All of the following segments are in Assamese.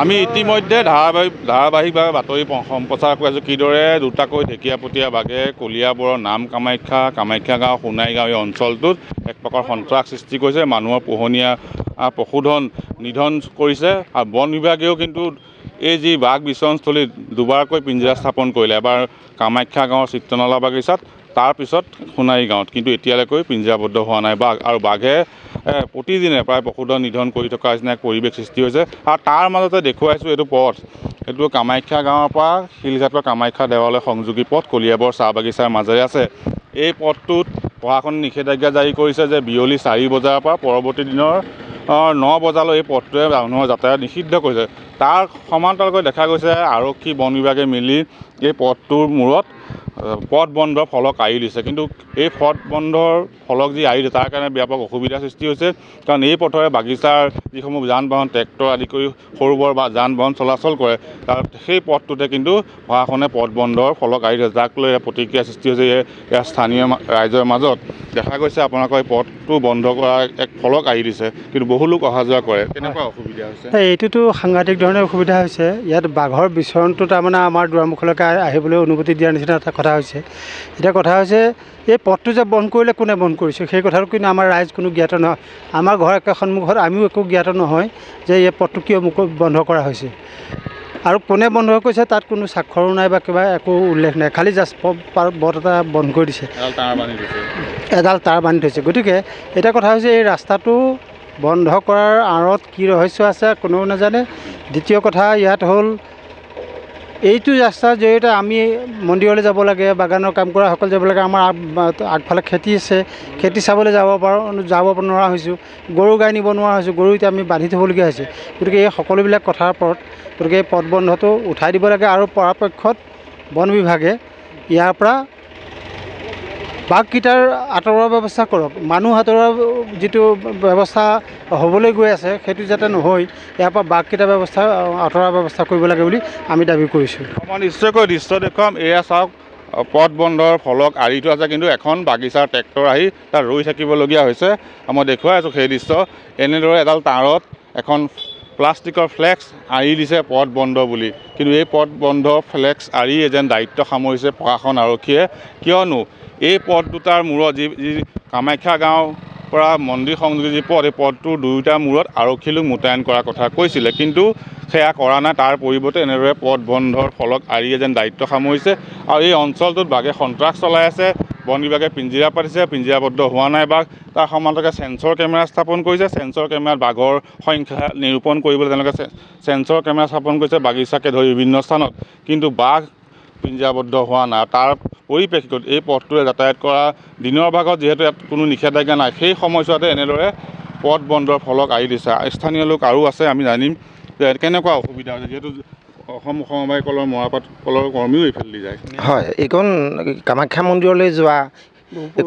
আমি ইতিমধ্যে ধাৰাবাহিক ধাৰাবাহিকভাৱে বাতৰি সম্প্ৰচাৰ কৰি আছোঁ কিদৰে দুটাকৈ ঢেকীয়া ঢেকীয়াপতীয়া বাঘে কলিয়াবোৰৰ নাম কামাখ্যা কামাখ্যা গাঁও সোণাইগাঁও এই অঞ্চলটোত এক প্ৰকাৰ সন্ত্ৰাস সৃষ্টি কৰিছে মানুহৰ পোহনীয়া পশুধন নিধন কৰিছে আৰু বন বিভাগেও কিন্তু এই যি বাঘ বিচৰণস্থলীত দুবাৰকৈ পিঞ্জিৰা স্থাপন কৰিলে এবাৰ কামাখ্যা গাঁৱৰ চিত্ৰনলা বাগিচাত তাৰপিছত সোণাৰী গাঁৱত কিন্তু এতিয়ালৈকে পিঞ্জাবদ্ধ হোৱা নাই বাঘ আৰু বাঘে প্ৰতিদিনে প্ৰায় পশুধন নিধন কৰি থকাৰ নিচিনা পৰিৱেশ সৃষ্টি হৈছে আৰু তাৰ মাজতে দেখুৱাইছোঁ এইটো পথ এইটো কামাখ্যা গাঁৱৰ পৰা শিলঘাট বা কামাখ্যা দেৱালয় সংযোগী পথ কলিয়াবৰ চাহ বাগিচাৰ মাজেৰে আছে এই পথটোত প্ৰশাসনে নিষেধাজ্ঞা জাৰি কৰিছে যে বিয়লি চাৰি বজাৰ পৰা পৰৱৰ্তী দিনৰ ন বজালৈ এই পথটোৱে মানুহৰ যাতায়াত নিষিদ্ধ কৰিছে তাৰ সমান্তৰালকৈ দেখা গৈছে আৰক্ষী বন বিভাগে মিলি এই পথটোৰ মূৰত পথ বন্ধৰ ফলক আঁৰি দিছে কিন্তু এই পথ বন্ধৰ ফলক যি দিছে তাৰ কাৰণে ব্যাপক অসুবিধাৰ সৃষ্টি হৈছে কাৰণ এই পথৰে বাগিচাৰ যিসমূহ যান বাহন ট্ৰেক্টৰ আদি কৰি সৰু বৰ বা যান বাহন চলাচল কৰে তাত সেই পথটোতে কিন্তু প্ৰশাসনে পথ বন্ধৰ ফলক আঁৰি দিছে যাক লৈ প্ৰতিক্ৰিয়া সৃষ্টি হৈছে ইয়াৰ স্থানীয় ৰাইজৰ মাজত দেখা গৈছে আপোনালোকৰ এই পথটো বন্ধ কৰা এক ফলক আঁৰি দিছে কিন্তু বহু লোক অহা যোৱা কৰে কেনেকুৱা অসুবিধা হৈছে এইটোতো সাংঘাতিক ধৰণে অসুবিধা হৈছে ইয়াত বাঘৰ বিচৰণটো তাৰমানে আমাৰ দুৱাৰমুখলৈকে আহিবলৈ অনুমতি দিয়াৰ নিচিনা এটা কথা হৈছে এতিয়া কথা হৈছে এই পথটো যে বন্ধ কৰিলে কোনে বন্ধ কৰিছে সেই কথাটো কিন্তু আমাৰ ৰাইজ কোনো জ্ঞাত নহয় আমাৰ ঘৰ সন্মুখত আমিও একো জ্ঞাত নহয় যে এই পথটো কিয় মুখ বন্ধ কৰা হৈছে আৰু কোনে বন্ধ কৰিছে তাত কোনো স্বাক্ষৰো নাই বা কিবা একো উল্লেখ নাই খালী জাষ্ট বট এটা বন্ধ কৰি দিছে এডাল তাঁৰ বান্ধি থৈছে গতিকে এতিয়া কথা হৈছে এই ৰাস্তাটো বন্ধ কৰাৰ আঁৰত কি ৰহস্য আছে কোনেও নাজানে দ্বিতীয় কথা ইয়াত হ'ল এইটো ৰাস্তাৰ জৰিয়তে আমি মন্দিৰলৈ যাব লাগে বাগানৰ কাম কৰাসকল যাব লাগে আমাৰ আগ আগফালে খেতি আছে খেতি চাবলৈ যাব পাৰোঁ যাব নোৱাৰা হৈছোঁ গৰু গাই নিব নোৱাৰা হৈছোঁ গৰু এতিয়া আমি বান্ধি থ'বলগীয়া হৈছে গতিকে এই সকলোবিলাক কথাৰ ওপৰত গতিকে এই পথ বন্ধটো উঠাই দিব লাগে আৰু পৰাপক্ষত বন বিভাগে ইয়াৰ পৰা বাঘকেইটাৰ আঁতৰোৱাৰ ব্যৱস্থা কৰক মানুহ আঁতৰোৱা যিটো ব্যৱস্থা হ'বলৈ গৈ আছে সেইটো যাতে নহয় ইয়াৰ পৰা বাঘকেইটা ব্যৱস্থা আঁতৰোৱাৰ ব্যৱস্থা কৰিব লাগে বুলি আমি দাবী কৰিছোঁ মই নিশ্চয়কৈ দৃশ্য দেখুৱাম এয়া চাওক পথ বন্ধৰ ফলক আঁৰি থোৱা আছে কিন্তু এখন বাগিচাৰ ট্ৰেক্টৰ আহি তাত ৰৈ থাকিবলগীয়া হৈছে মই দেখুৱাই আছোঁ সেই দৃশ্য এনেদৰে এডাল তাঁৰত এখন প্লাষ্টিকৰ ফ্লেক্স আঁৰি দিছে পথ বন্ধ বুলি কিন্তু এই পথ বন্ধ ফ্লেক্স আঁৰিয়ে যেন দায়িত্ব সামৰিছে প্ৰশাসন আৰক্ষীয়ে কিয়নো এই পথ দুটাৰ মূৰত যি যি কামাখ্যা গাঁৱৰ পৰা মন্দিৰ সংযোগী যি পথ এই পথটোৰ দুয়োটা মূৰত আৰক্ষী লোক মোতায়েন কৰাৰ কথা কৈছিলে কিন্তু সেয়া কৰা নাই তাৰ পৰিৱৰ্তে এনেদৰে পথ বন্ধৰ ফলক আঁৰিয়ে যেন দায়িত্ব সামৰিছে আৰু এই অঞ্চলটোত বাঘে সন্ত্ৰাস চলাই আছে বন বিভাগে পিঞ্জিৰা পাতিছে পিঞ্জিৰাবদ্ধ হোৱা নাই বাঘ তাৰ সমানতে চেঞ্চৰ কেমেৰা স্থাপন কৰিছে চেঞ্চৰ কেমেৰাত বাঘৰ সংখ্যা নিৰূপণ কৰিবলৈ তেওঁলোকে চেঞ্চৰ কেমেৰা স্থাপন কৰিছে বাগিচাকে ধৰি বিভিন্ন স্থানত কিন্তু বাঘ পিঞ্জিৰাবদ্ধ হোৱা নাই তাৰ পৰিপ্ৰেক্ষিতত এই পথটোৱে যাতায়াত কৰা দিনৰ ভাগত যিহেতু ইয়াত কোনো নিষেধাজ্ঞা নাই সেই সময়ছোৱাতে এনেদৰে পথ বন্ধৰ ফলক আঁৰি দিছে স্থানীয় লোক আৰু আছে আমি জানিম যে কেনেকুৱা অসুবিধা হৈছে যিহেতু অসম সমবায় কলৰ মৰাপাট কলৰ কৰ্মীও এইফালেদি যায় হয় এইখন কামাখ্যা মন্দিৰলৈ যোৱা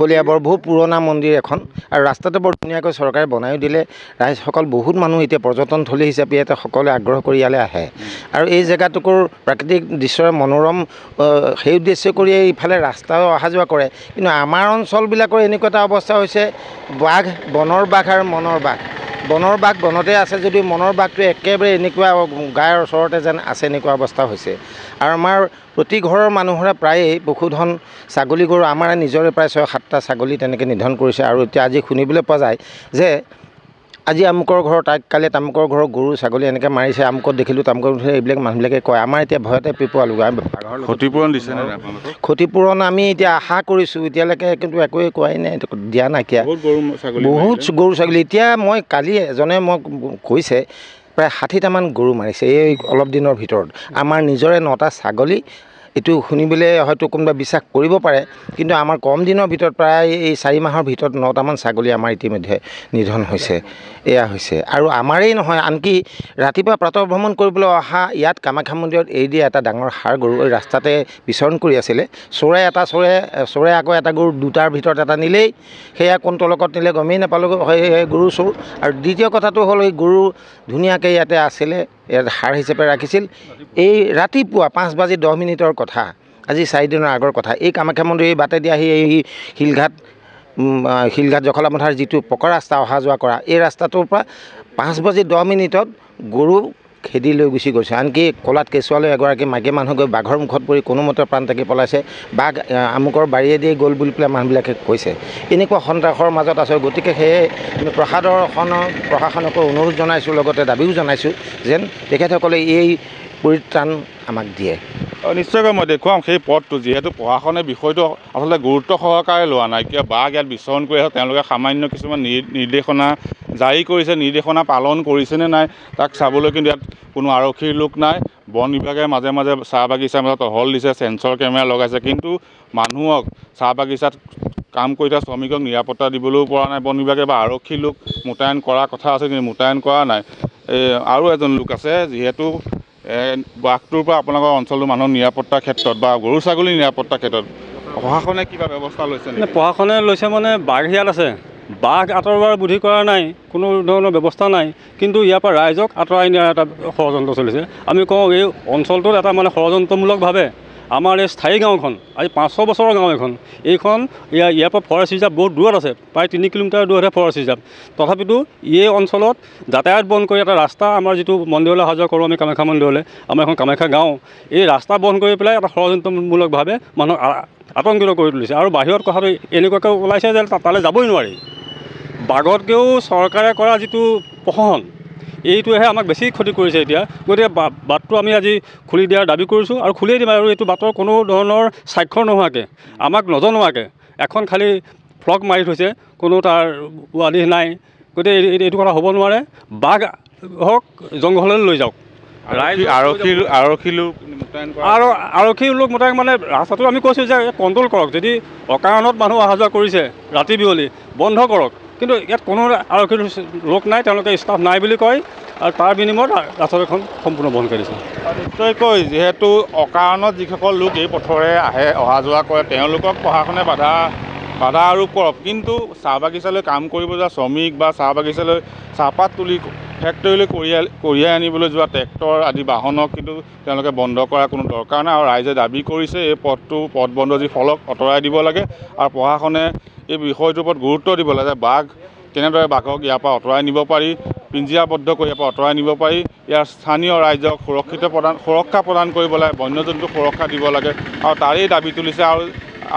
কলীয়া বৰ বহু পুৰণা মন্দিৰ এখন আৰু ৰাস্তাটো বৰ ধুনীয়াকৈ চৰকাৰে বনায়ো দিলে ৰাইজসকল বহুত মানুহ এতিয়া পৰ্যটনথলী হিচাপে ইয়াতে সকলোৱে আগ্ৰহ কৰি ইয়ালৈ আহে আৰু এই জেগাটুকুৰ প্ৰাকৃতিক দৃশ্যৰে মনোৰম সেই উদ্দেশ্য কৰিয়ে ইফালে ৰাস্তাও অহা যোৱা কৰে কিন্তু আমাৰ অঞ্চলবিলাকৰ এনেকুৱা এটা অৱস্থা হৈছে বাঘ বনৰ বাঘ আৰু মনৰ বাঘ বনৰ বাঘ বনতে আছে যদিও মনৰ বাঘটো একেবাৰে এনেকুৱা গাইৰ ওচৰতে যেন আছে এনেকুৱা অৱস্থা হৈছে আৰু আমাৰ প্ৰতি ঘৰৰ মানুহৰে প্ৰায়েই পশুধন ছাগলী গৰু আমাৰ নিজৰে প্ৰায় ছয় সাতটা ছাগলী তেনেকৈ নিধন কৰিছে আৰু এতিয়া আজি শুনিবলৈ পোৱা যায় যে আজি আমুকৰ ঘৰত তাইক কালি তামুকৰ ঘৰৰ গৰু ছাগলী এনেকৈ মাৰিছে আমুকত দেখিলোঁ তামুকত দেখিলোঁ এইবিলাক মানুহবিলাকে কয় আমাৰ এতিয়া ভয়তে পিপুৱা লগা ক্ষতিপূৰণ দিছে ক্ষতিপূৰণ আমি এতিয়া আশা কৰিছোঁ এতিয়ালৈকে কিন্তু একোৱে কোৱাই নাই দিয়া নাইকিয়া বহুত গৰু ছাগলী এতিয়া মই কালি এজনে মই কৈছে প্ৰায় ষাঠিটামান গৰু মাৰিছে এই অলপ দিনৰ ভিতৰত আমাৰ নিজৰে নটা ছাগলী এইটো শুনিবলৈ হয়তো কোনোবাই বিশ্বাস কৰিব পাৰে কিন্তু আমাৰ কম দিনৰ ভিতৰত প্ৰায় এই চাৰি মাহৰ ভিতৰত নটামান ছাগলী আমাৰ ইতিমধ্যে নিধন হৈছে এয়া হৈছে আৰু আমাৰেই নহয় আনকি ৰাতিপুৱা প্ৰাতৰ ভ্ৰমণ কৰিবলৈ অহা ইয়াত কামাখ্যা মন্দিৰত এৰি দিয়া এটা ডাঙৰ সাৰ গৰু ৰাস্তাতে বিচৰণ কৰি আছিলে চোৰে এটা চোৰে চোৰে আকৌ এটা গৰু দুটাৰ ভিতৰত এটা নিলেই সেয়া কোন লগত নিলে গমেই নাপালোঁ গৰু চোৰ আৰু দ্বিতীয় কথাটো হ'ল এই গৰু ধুনীয়াকৈ ইয়াতে আছিলে ইয়াত সাৰ হিচাপে ৰাখিছিল এই ৰাতিপুৱা পাঁচ বাজি দহ মিনিটৰ কথা আজি চাৰিদিনৰ আগৰ কথা এই কামাখ্যা মন্দিৰ এই বাটেদি আহি এই শিলঘাট শিলঘাট জখলা পথাৰ যিটো পকা ৰাস্তা অহা যোৱা কৰা এই ৰাস্তাটোৰ পৰা পাঁচ বাজি দহ মিনিটত গৰু খেদি লৈ গুচি গৈছে আনকি কলাত কেঁচুৱালৈ এগৰাকী মাইকী মানুহ গৈ বাঘৰ মুখত পৰি কোনোমতে প্ৰাণ তাকি পেলাইছে বাঘ আমুকৰ বাৰীয়েদিয়ে গ'ল বুলি পেলাই মানুহবিলাকে কৈছে এনেকুৱা সন্ত্ৰাসৰ মাজত আছে গতিকে সেয়ে আমি প্ৰসাদৰখনৰ প্ৰশাসনকো অনুৰোধ জনাইছোঁ লগতে দাবীও জনাইছোঁ যেন তেখেতসকলে এই পৰিত্ৰাণ আমাক দিয়ে নিশ্চয়কৈ মই দেখুৱাম সেই পথটো যিহেতু প্ৰশাসনে বিষয়টো আচলতে গুৰুত্ব সহকাৰে লোৱা নাই কিয় বাঘ ইয়াত বিচৰণ কৰি আছে তেওঁলোকে সামান্য কিছুমান নিৰ্দেশনা জাৰি কৰিছে নিৰ্দেশনা পালন কৰিছেনে নাই তাক চাবলৈ কিন্তু ইয়াত কোনো আৰক্ষীৰ লোক নাই বন বিভাগে মাজে মাজে চাহ বাগিচাৰ মাজত টহল দিছে চেঞ্চৰ কেমেৰা লগাইছে কিন্তু মানুহক চাহ বাগিচাত কাম কৰি থকা শ্ৰমিকক নিৰাপত্তা দিবলৈও পৰা নাই বন বিভাগে বা আৰক্ষীৰ লোক মোতায়েন কৰা কথা আছে কিন্তু মোতায়েন কৰা নাই আৰু এজন লোক আছে যিহেতু বাঘটোৰ পৰা আপোনালোকৰ অঞ্চলটোৰ মানুহ নিৰাপত্তাৰ ক্ষেত্ৰত বা গৰু ছাগলীৰ নিৰাপত্তাৰ ক্ষেত্ৰত প্ৰশাসনে কিবা ব্যৱস্থা লৈছে প্ৰশাসনে লৈছে মানে বাঘ ইয়াত আছে বাঘ আঁতৰোৱাৰ বুদ্ধি কৰা নাই কোনো ধৰণৰ ব্যৱস্থা নাই কিন্তু ইয়াৰ পৰা ৰাইজক আঁতৰাই নিয়াৰ এটা ষড়যন্ত্ৰ চলিছে আমি কওঁ এই অঞ্চলটোত এটা মানে ষড়যন্ত্ৰমূলকভাৱে আমাৰ এই স্থায়ী গাঁওখন আজি পাঁচশ বছৰৰ গাঁও এখন এইখন ইয়াৰ ইয়াৰ পৰা ফৰেষ্ট ৰিজাৰ্ভ বহুত দূৰত আছে প্ৰায় তিনি কিলোমিটাৰ দূৰতহে ফৰেষ্ট ৰিজাৰ্ভ তথাপিতো এই অঞ্চলত যাতায়াত বন্ধ কৰি এটা ৰাস্তা আমাৰ যিটো মন্দিৰলৈ অহা যোৱা কৰোঁ আমি কামাখ্যা মন্দিৰলৈ আমাৰ এখন কামাখ্যা গাঁও এই ৰাস্তা বন্ধ কৰি পেলাই এটা ষড়যন্ত্ৰমূলকভাৱে মানুহক আতংকিত কৰি তুলিছে আৰু বাহিৰত কথাটো এনেকুৱাকৈ ওলাইছে যে তালৈ যাবই নোৱাৰি বাঘতকৈও চৰকাৰে কৰা যিটো প্ৰশাসন এইটোহে আমাক বেছি ক্ষতি কৰিছে এতিয়া গতিকে বাটটো আমি আজি খুলি দিয়াৰ দাবী কৰিছোঁ আৰু খুলিয়ে দিম আৰু এইটো বাটৰ কোনো ধৰণৰ স্বাক্ষৰ নোহোৱাকৈ আমাক নজনোৱাকৈ এখন খালী ফ্লগ মাৰি থৈছে কোনো তাৰ ৱালিহ নাই গতিকে এইটো কথা হ'ব নোৱাৰে বাঘ হওক জংঘললৈ লৈ যাওক আৰু আৰক্ষী লোক মোটামুটি মানে ৰাস্তাটো আমি কৈছোঁ যে কণ্ট্ৰল কৰক যদি অকাৰণত মানুহ অহা যোৱা কৰিছে ৰাতি বিয়লি বন্ধ কৰক কিন্তু ইয়াত কোনো আৰক্ষী লোক নাই তেওঁলোকে ষ্টাফ নাই বুলি কয় আৰু তাৰ বিনিময়ত ৰাস্তাটোখন সম্পূৰ্ণ বন্ধ কৰিছে নিশ্চয়কৈ যিহেতু অকাৰণত যিসকল লোক এই পথৰে আহে অহা যোৱা কৰে তেওঁলোকক প্ৰশাসনে বাধা বাধা আৰোপ কৰক কিন্তু চাহ বাগিচালৈ কাম কৰিব যোৱা শ্ৰমিক বা চাহ বাগিচালৈ চাহপাত তুলি ফেক্টৰীলৈ কঢ়িয়াই কঢ়িয়াই আনিবলৈ যোৱা ট্ৰেক্টৰ আদি বাহনক কিন্তু তেওঁলোকে বন্ধ কৰাৰ কোনো দৰকাৰ নাই আৰু ৰাইজে দাবী কৰিছে এই পথটো পথ বন্ধ যি ফলক আঁতৰাই দিব লাগে আৰু প্ৰশাসনে এই বিষয়টোৰ ওপৰত গুৰুত্ব দিব লাগে যে বাঘ কেনেদৰে বাঘক ইয়াৰ পৰা আঁতৰাই নিব পাৰি পিঞ্জিয়াবদ্ধ কৰি ইয়াৰ পৰা আঁতৰাই নিব পাৰি ইয়াৰ স্থানীয় ৰাইজক সুৰক্ষিত প্ৰদান সুৰক্ষা প্ৰদান কৰিব লাগে বন্য জন্তুক সুৰক্ষা দিব লাগে আৰু তাৰেই দাবী তুলিছে আৰু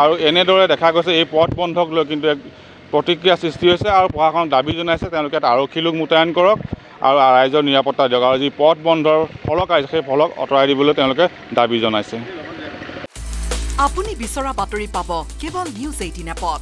আৰু এনেদৰে দেখা গৈছে এই পথ বন্ধক লৈ কিন্তু এক প্ৰতিক্ৰিয়া সৃষ্টি হৈছে আৰু প্ৰশাসনক দাবী জনাইছে তেওঁলোকে ইয়াত আৰক্ষী লোক মোতায়েন কৰক আৰু ৰাইজৰ নিৰাপত্তা দিয়ক আৰু যি পথ বন্ধৰ ফলক আহিছে সেই ফলক আঁতৰাই দিবলৈ তেওঁলোকে দাবী জনাইছে আপুনি বিচৰা বাতৰি পাব কেৱল নিউজ এইটিন এপত